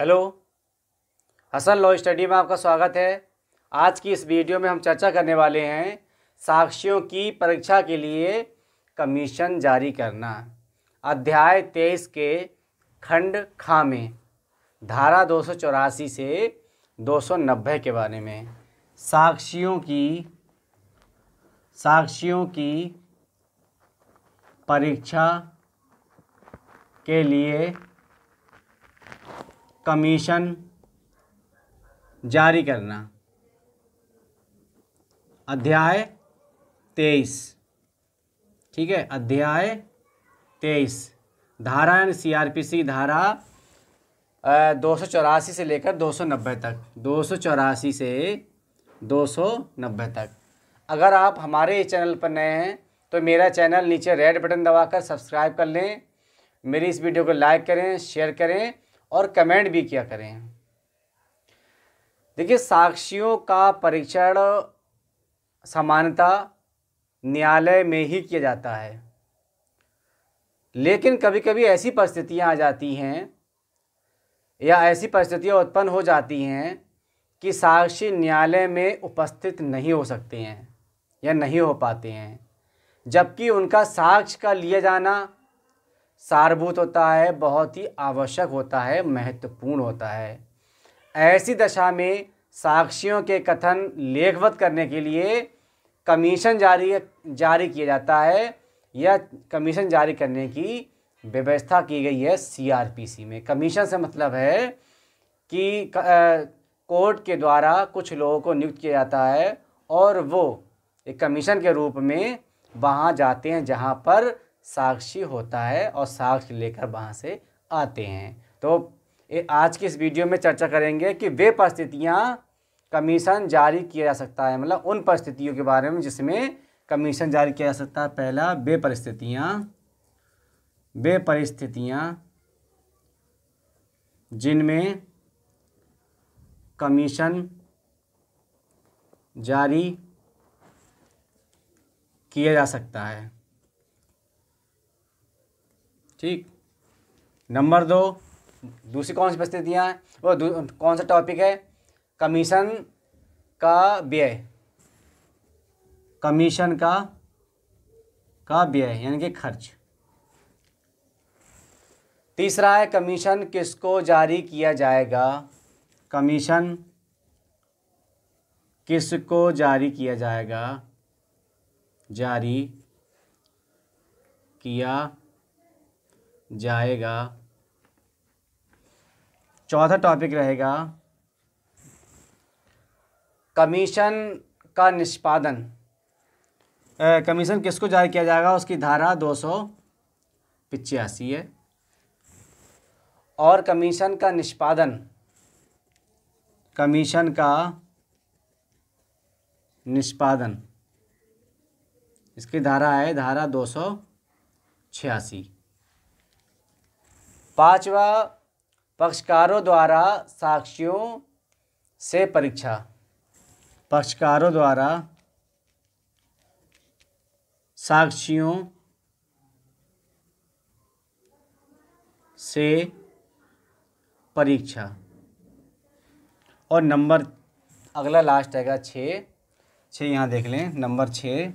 hello Hasan law study में आपका स्वागत है आज की इस वीडियो में हम चर्चा करने वाले हैं साक्षियों की परीक्षा के लिए कमीशन जारी करना अध्याय तेईस के खंड खा में धारा दो से दो के बारे में साक्षियों की साक्षियों की परीक्षा के लिए कमीशन जारी करना अध्याय तेईस ठीक है अध्याय तेईस धारा एंड सी धारा दो सौ चौरासी से लेकर दो सौ नब्बे तक दो सौ चौरासी से दो सौ नब्बे तक अगर आप हमारे चैनल पर नए हैं तो मेरा चैनल नीचे रेड बटन दबाकर सब्सक्राइब कर लें मेरी इस वीडियो को लाइक करें शेयर करें और कमेंट भी किया करें देखिए साक्षियों का परीक्षण सामान्यतः न्यायालय में ही किया जाता है लेकिन कभी कभी ऐसी परिस्थितियां आ जाती हैं या ऐसी परिस्थितियां उत्पन्न हो जाती हैं कि साक्षी न्यायालय में उपस्थित नहीं हो सकते हैं या नहीं हो पाते हैं जबकि उनका साक्ष्य का लिया जाना सारभूत होता है बहुत ही आवश्यक होता है महत्वपूर्ण होता है ऐसी दशा में साक्षियों के कथन लेखवत करने के लिए कमीशन जारी जारी किया जाता है या कमीशन जारी करने की व्यवस्था की गई है सीआरपीसी में कमीशन से मतलब है कि कोर्ट के द्वारा कुछ लोगों को नियुक्त किया जाता है और वो एक कमीशन के रूप में वहाँ जाते हैं जहाँ पर साक्षी होता है और साक्ष लेकर वहाँ से आते हैं तो आज की इस वीडियो में चर्चा करेंगे कि वे परिस्थितियाँ कमीशन जारी किया जा सकता है मतलब उन परिस्थितियों के बारे में जिसमें कमीशन जारी किया जा सकता है पहला वे परिस्थितियाँ वे परिस्थितियाँ जिनमें कमीशन जारी किया जा सकता है ठीक नंबर दो दूसरी कौन सी परिस्थितियाँ हैं वो कौन सा टॉपिक है कमीशन का व्यय कमीशन का का व्यय यानी कि खर्च तीसरा है कमीशन किसको जारी किया जाएगा कमीशन किसको जारी किया जाएगा जारी किया जाएगा चौथा टॉपिक रहेगा कमीशन का निष्पादन कमीशन किसको जारी किया जाएगा उसकी धारा दो सौ पिचासी है और कमीशन का निष्पादन कमीशन का निष्पादन इसकी धारा है धारा दो सौ छियासी पांचवा पक्षकारों द्वारा साक्षियों से परीक्षा पक्षकारों द्वारा साक्षियों से परीक्षा और नंबर अगला लास्ट आएगा छः छः यहाँ देख लें नंबर छः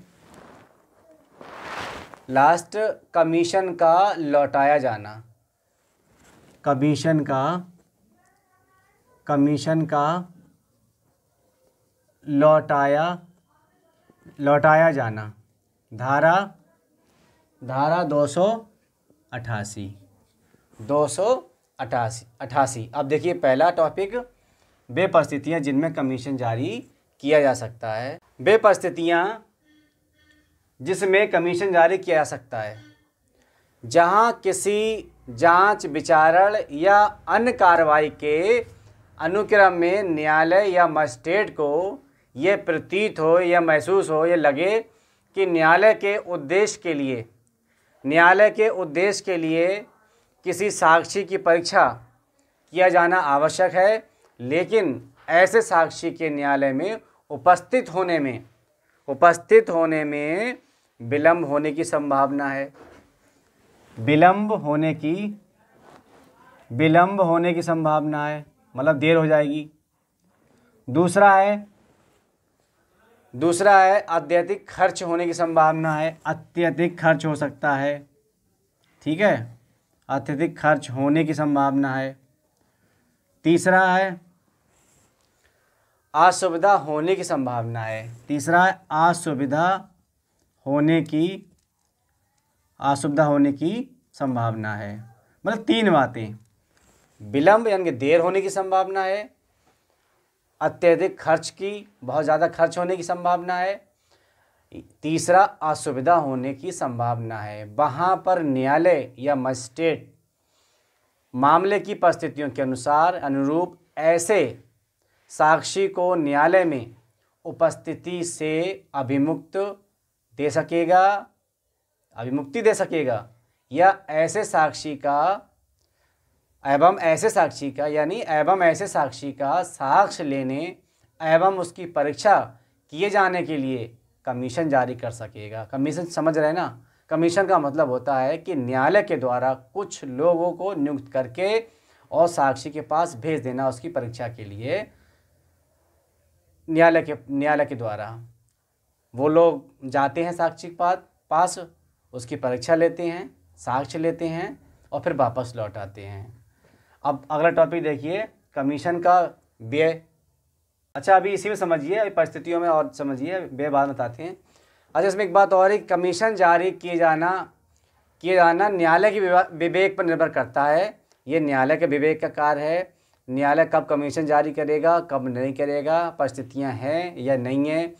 लास्ट कमीशन का लौटाया जाना कमीशन का कमीशन का लौटाया लौटाया जाना धारा धारा दो सौ अठासी दो सौ अठासी अठासी अब देखिए पहला टॉपिक वे परिस्थितियाँ जिनमें कमीशन जारी किया जा सकता है वे परिस्थितियाँ जिसमें कमीशन जारी किया जा सकता है जहां किसी जांच विचारण या अन्य कार्रवाई के अनुक्रम में न्यायालय या मजिस्ट्रेट को ये प्रतीत हो या महसूस हो या लगे कि न्यायालय के उद्देश्य के लिए न्यायालय के उद्देश्य के लिए किसी साक्षी की परीक्षा किया जाना आवश्यक है लेकिन ऐसे साक्षी के न्यायालय में उपस्थित होने में उपस्थित होने में विलम्ब होने की संभावना है विलंब होने की विलम्ब होने की संभावना है मतलब देर हो जाएगी दूसरा है दूसरा है अत्यधिक खर्च होने की संभावना है अत्यधिक खर्च हो सकता है ठीक है अत्यधिक खर्च होने की संभावना है तीसरा है असुविधा होने की संभावना है तीसरा है असुविधा होने की असुविधा होने की संभावना है मतलब तीन बातें विलम्ब यानी कि देर होने की संभावना है अत्यधिक खर्च की बहुत ज़्यादा खर्च होने की संभावना है तीसरा असुविधा होने की संभावना है वहाँ पर न्यायालय या मजिस्ट्रेट मामले की परिस्थितियों के अनुसार अनुरूप ऐसे साक्षी को न्यायालय में उपस्थिति से अभिमुक्त दे सकेगा अभिमुक्ति दे सकेगा या ऐसे साक्षी का एवं ऐसे साक्षी का यानी एवं ऐसे साक्षी का साक्ष लेने एवं उसकी परीक्षा किए जाने के लिए कमीशन जारी कर सकेगा कमीशन समझ रहे ना कमीशन का मतलब होता है कि न्यायालय के द्वारा कुछ लोगों को नियुक्त करके और साक्षी के पास भेज देना उसकी परीक्षा के लिए न्यायालय के न्यायालय के द्वारा वो लोग जाते हैं साक्षी के पास उसकी परीक्षा लेते हैं साक्ष्य लेते हैं और फिर वापस लौट आते हैं अब अगला टॉपिक देखिए कमीशन का व्यय अच्छा अभी इसी में समझिए अभी परिस्थितियों में और समझिए व्यय बाद बताते हैं अच्छा इसमें एक बात और है कमीशन जारी किए जाना किए जाना न्यायालय के विवेक पर निर्भर करता है ये न्यायालय के विवेक का कार्य है न्यायालय कब कमीशन जारी करेगा कब नहीं करेगा परिस्थितियाँ हैं या नहीं हैं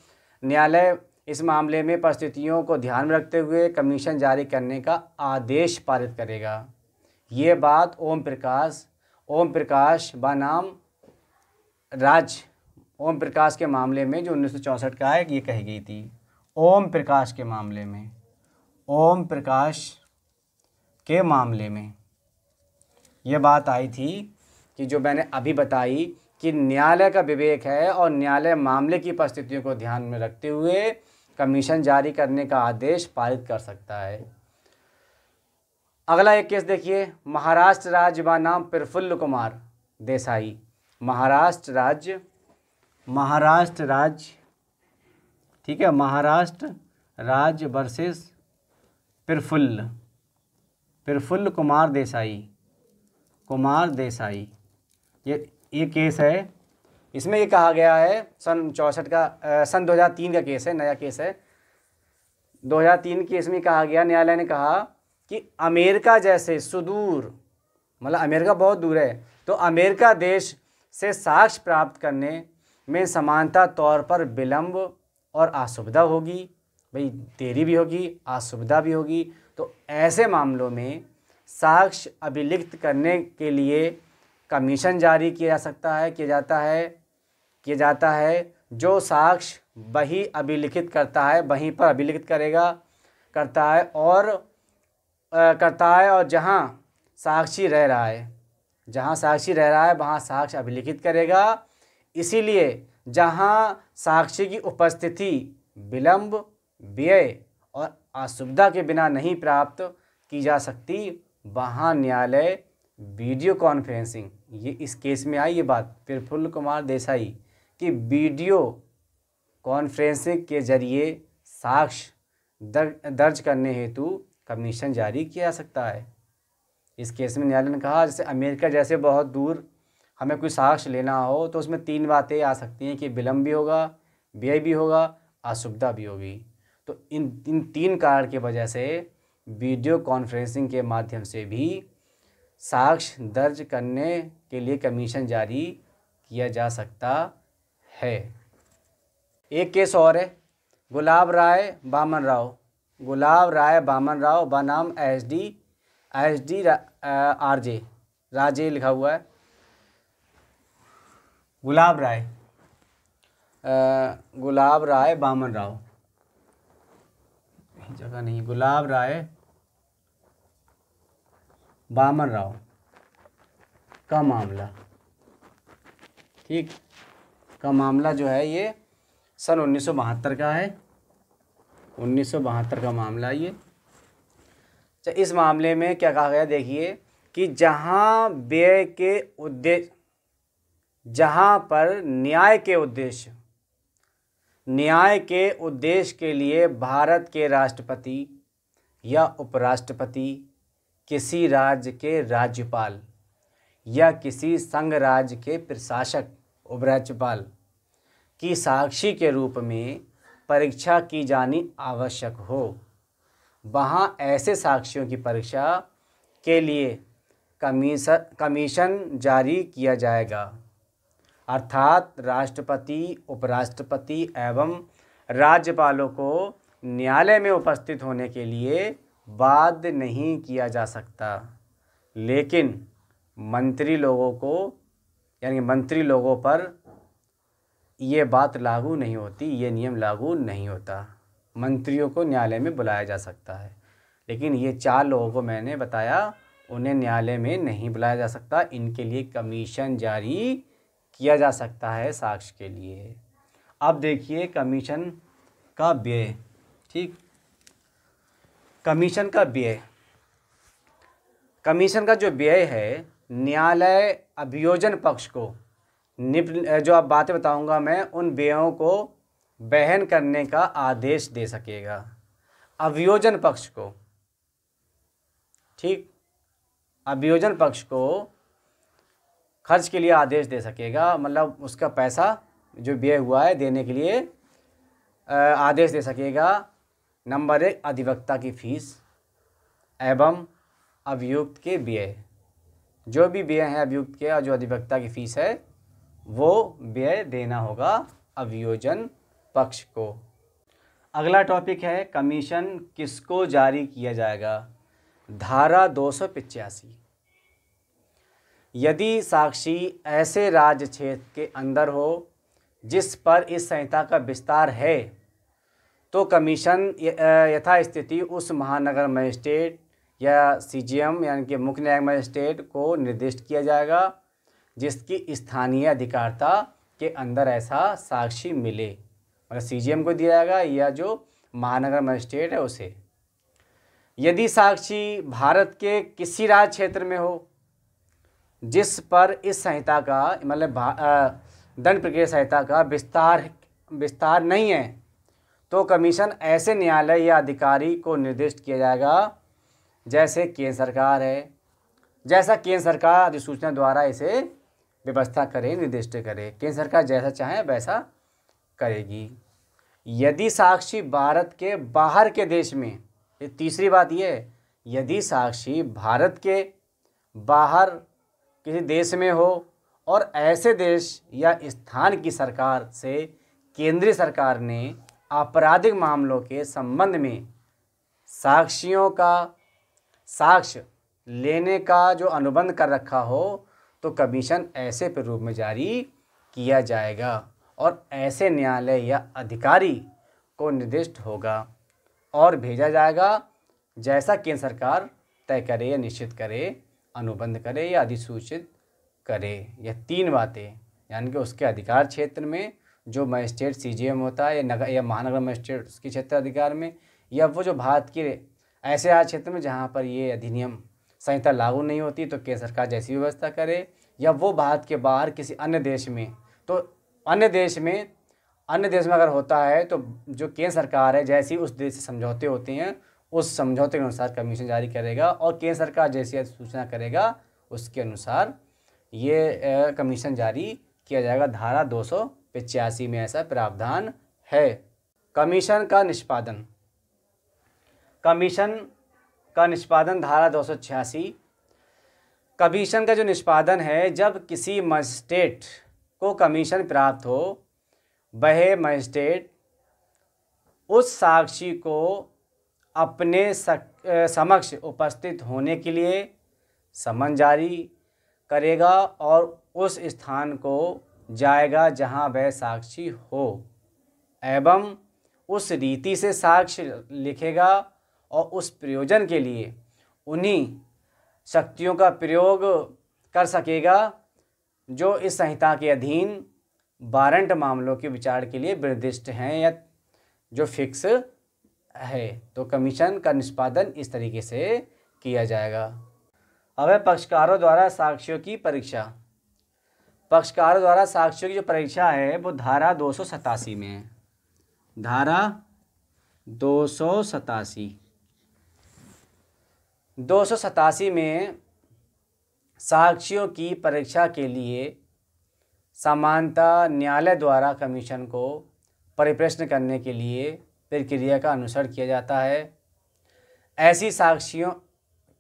न्यायालय इस मामले में परिस्थितियों को ध्यान में रखते हुए कमीशन जारी करने का आदेश पारित करेगा ये बात ओम प्रकाश ओम प्रकाश बनाम राज ओम प्रकाश के मामले में जो उन्नीस का है ये कही गई थी ओम प्रकाश के मामले में ओम प्रकाश के मामले में यह बात आई थी कि जो मैंने अभी बताई कि न्यायालय का विवेक है और न्यायालय मामले की परिस्थितियों को ध्यान में रखते हुए कमीशन जारी करने का आदेश पारित कर सकता है अगला एक केस देखिए महाराष्ट्र राज्य बनाम प्रफुल्ल कुमार देसाई महाराष्ट्र राज्य महाराष्ट्र राज्य ठीक है महाराष्ट्र राज्य वर्सेस प्रफुल्ल प्रफुल्ल कुमार देसाई कुमार देसाई ये ये केस है इसमें ये कहा गया है सन चौंसठ का आ, सन 2003 का केस है नया केस है 2003 केस में कहा गया न्यायालय ने कहा कि अमेरिका जैसे सुदूर मतलब अमेरिका बहुत दूर है तो अमेरिका देश से साक्ष्य प्राप्त करने में समानता तौर पर विलम्ब और असुविधा होगी भाई देरी भी होगी असुविधा भी होगी तो ऐसे मामलों में साक्ष्य अभिलिखित करने के लिए कमीशन जारी किया जा सकता है किया जाता है किया जाता है जो साक्ष वही अभिलिखित करता है वहीं पर अभिलिखित करेगा करता है और आ, करता है और जहाँ साक्षी रह रहा है जहाँ साक्षी रह रहा है वहाँ साक्ष्य अभिलिखित करेगा इसीलिए जहाँ साक्षी की उपस्थिति विलंब व्यय और असुविधा के बिना नहीं प्राप्त की जा सकती वहाँ न्यायालय वीडियो कॉन्फ्रेंसिंग ये इस केस में आई ये बात प्रफुल्ल कुमार देसाई कि वीडियो कॉन्फ्रेंसिंग के जरिए साक्ष्य दर्ज करने हेतु कमीशन जारी किया जा सकता है इस केस में न्यायालय ने कहा जैसे अमेरिका जैसे बहुत दूर हमें कोई साक्ष्य लेना हो तो उसमें तीन बातें आ सकती हैं कि विलम्ब भी होगा व्यय भी होगा असुविधा भी होगी तो इन इन तीन कारण की वजह से वीडियो कॉन्फ्रेंसिंग के माध्यम से भी साक्ष्य दर्ज करने के लिए कमीशन जारी किया जा सकता है एक केस और है गुलाब राय बामन राव गुलाब राय बामन राव बनाम S D S D R J Raje लिखा हुआ है गुलाब राय गुलाब राय बामन राव जगह नहीं गुलाब राय बामन राव का मामला ठीक का मामला जो है ये सन उन्नीस का है उन्नीस का मामला ये अच्छा इस मामले में क्या कहा गया देखिए कि जहाँ व्यय के उद्देश्य जहाँ पर न्याय के उद्देश्य न्याय के उद्देश्य के लिए भारत के राष्ट्रपति या उपराष्ट्रपति किसी राज्य के राज्यपाल या किसी संघ राज्य के प्रशासक उपराज्यपाल की साक्षी के रूप में परीक्षा की जानी आवश्यक हो वहाँ ऐसे साक्षियों की परीक्षा के लिए कमीशन कमीशन जारी किया जाएगा अर्थात राष्ट्रपति उपराष्ट्रपति एवं राज्यपालों को न्यायालय में उपस्थित होने के लिए बाध्य नहीं किया जा सकता लेकिन मंत्री लोगों को यानी मंत्री लोगों पर ये बात लागू नहीं होती ये नियम लागू नहीं होता मंत्रियों को न्यायालय में बुलाया जा सकता है लेकिन ये चार लोगों को मैंने बताया उन्हें न्यायालय में नहीं बुलाया जा सकता इनके लिए कमीशन जारी किया जा सकता है साक्ष्य के लिए अब देखिए कमीशन का व्यय ठीक कमीशन का व्यय कमीशन का जो व्यय है न्यायालय अभियोजन पक्ष को निप जो आप बातें बताऊंगा मैं उन व्ययों को बहन करने का आदेश दे सकेगा अभियोजन पक्ष को ठीक अभियोजन पक्ष को खर्च के लिए आदेश दे सकेगा मतलब उसका पैसा जो व्यय हुआ है देने के लिए आदेश दे सकेगा नंबर एक अधिवक्ता की फीस एवं अभियुक्त के व्यय जो भी व्यय हैं अभियुक्त के और जो अधिवक्ता की फीस है वो व्यय देना होगा अभियोजन पक्ष को अगला टॉपिक है कमीशन किसको जारी किया जाएगा धारा दो यदि साक्षी ऐसे राज्य क्षेत्र के अंदर हो जिस पर इस संहिता का विस्तार है तो कमीशन यथास्थिति उस महानगर मजिस्ट्रेट या सीजीएम यानी कि मुख्य न्यायिक मजिस्ट्रेट को निर्दिष्ट किया जाएगा जिसकी स्थानीय अधिकारता के अंदर ऐसा साक्षी मिले मतलब सीजीएम को दिया जाएगा या जो महानगर मजिस्ट्रेट है उसे यदि साक्षी भारत के किसी राज्य क्षेत्र में हो जिस पर इस संहिता का मतलब दंड प्रक्रिया संहिता का विस्तार विस्तार नहीं है तो कमीशन ऐसे न्यायालय या अधिकारी को निर्दिष्ट किया जाएगा जैसे केंद्र सरकार है जैसा केंद्र सरकार अधिसूचना द्वारा इसे व्यवस्था करे निर्दिष्ट करे केंद्र सरकार जैसा चाहे वैसा करेगी यदि साक्षी भारत के बाहर के देश में ये तीसरी बात ये है यदि साक्षी भारत के बाहर किसी देश में हो और ऐसे देश या स्थान की सरकार से केंद्रीय सरकार ने आपराधिक मामलों के संबंध में साक्षियों का साक्ष्य लेने का जो अनुबंध कर रखा हो तो कमीशन ऐसे रूप में जारी किया जाएगा और ऐसे न्यायालय या अधिकारी को निर्दिष्ट होगा और भेजा जाएगा जैसा केंद्र सरकार तय करे या निश्चित करे अनुबंध करे या अधिसूचित करे यह तीन बातें यानी कि उसके अधिकार क्षेत्र में जो मजिस्ट्रेट सी होता है या नगर या महानगर मजिस्ट्रेट उसके क्षेत्र अधिकार में या वो जो भारत के ऐसे राज्य क्षेत्र में जहाँ पर ये अधिनियम संहिता लागू नहीं होती तो केंद्र सरकार जैसी व्यवस्था करे या वो भारत के बाहर किसी अन्य देश में तो अन्य देश में अन्य देश में अगर होता है तो जो केंद्र सरकार है जैसी उस देश से समझौते होते हैं उस समझौते के अनुसार कमीशन जारी करेगा और केंद्र सरकार जैसी सूचना करेगा उसके अनुसार ये कमीशन जारी किया जाएगा धारा दो में ऐसा प्रावधान है कमीशन का निष्पादन कमीशन का निष्पादन धारा दो कमीशन का जो निष्पादन है जब किसी मजिस्ट्रेट को कमीशन प्राप्त हो वह मजिस्ट्रेट उस साक्षी को अपने समक्ष उपस्थित होने के लिए समन जारी करेगा और उस स्थान को जाएगा जहां वह साक्षी हो एवं उस रीति से साक्ष्य लिखेगा और उस प्रयोजन के लिए उन्हीं शक्तियों का प्रयोग कर सकेगा जो इस संहिता के अधीन वारंट मामलों के विचार के लिए निर्दिष्ट हैं या जो फिक्स है तो कमीशन का निष्पादन इस तरीके से किया जाएगा अब है पक्षकारों द्वारा साक्ष्यों की परीक्षा पक्षकारों द्वारा साक्ष्यों की जो परीक्षा है वो धारा दो में है धारा दो सौ सतासी दो में साक्षियों की परीक्षा के लिए समानता न्यायालय द्वारा कमीशन को परिप्रश्न करने के लिए प्रक्रिया का अनुसरण किया जाता है ऐसी साक्षियों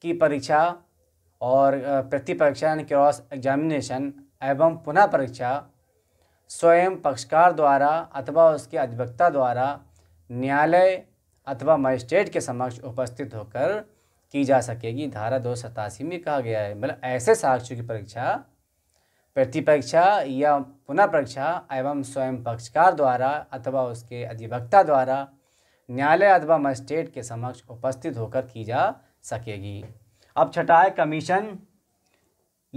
की परीक्षा और प्रतिपरीक्षा यानी क्रॉस एग्जामिनेशन एवं पुनः परीक्षा स्वयं पक्षकार द्वारा अथवा उसके अधिवक्ता द्वारा न्यायालय अथवा मजिस्ट्रेट के समक्ष उपस्थित होकर की जा सकेगी धारा दो सतासी में कहा गया है मतलब ऐसे साक्ष्यों की परीक्षा प्रतिपरीक्षा या पुनः परीक्षा एवं स्वयं पक्षकार द्वारा अथवा उसके अधिवक्ता द्वारा न्यायालय अथवा मजिस्ट्रेट के समक्ष उपस्थित होकर की जा सकेगी अब छठा है कमीशन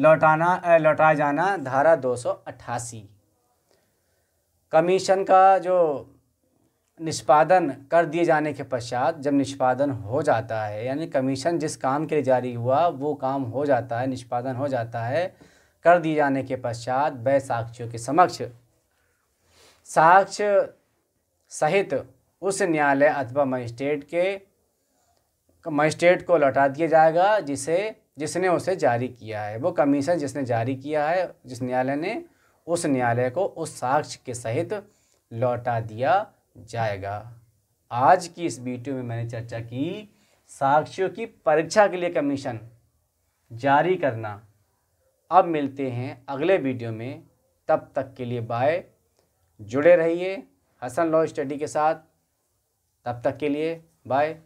लौटाना लौटाया जाना धारा दो सौ अट्ठासी कमीशन का जो निष्पादन कर दिए जाने के पश्चात जब निष्पादन हो जाता है यानी कमीशन जिस काम के लिए जारी हुआ वो काम हो जाता है निष्पादन हो जाता है कर दिए जाने के पश्चात वह साक्षियों के समक्ष साक्ष्य सहित उस न्यायालय अथवा मजिस्ट्रेट के मजिस्ट्रेट को लौटा दिया जाएगा जिसे जिसने उसे जारी किया है वो कमीशन जिसने जारी किया है जिस न्यायालय ने उस न्यायालय को उस साक्ष्य के सहित लौटा दिया जाएगा आज की इस वीडियो में मैंने चर्चा की साक्षियों की परीक्षा के लिए कमीशन जारी करना अब मिलते हैं अगले वीडियो में तब तक के लिए बाय जुड़े रहिए हसन लॉ स्टडी के साथ तब तक के लिए बाय